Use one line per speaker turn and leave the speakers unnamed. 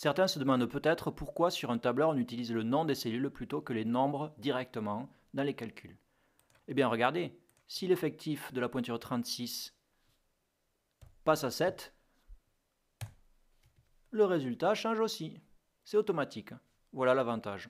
Certains se demandent peut-être pourquoi sur un tableur on utilise le nom des cellules plutôt que les nombres directement dans les calculs. Eh bien regardez, si l'effectif de la pointure 36 passe à 7, le résultat change aussi. C'est automatique. Voilà l'avantage.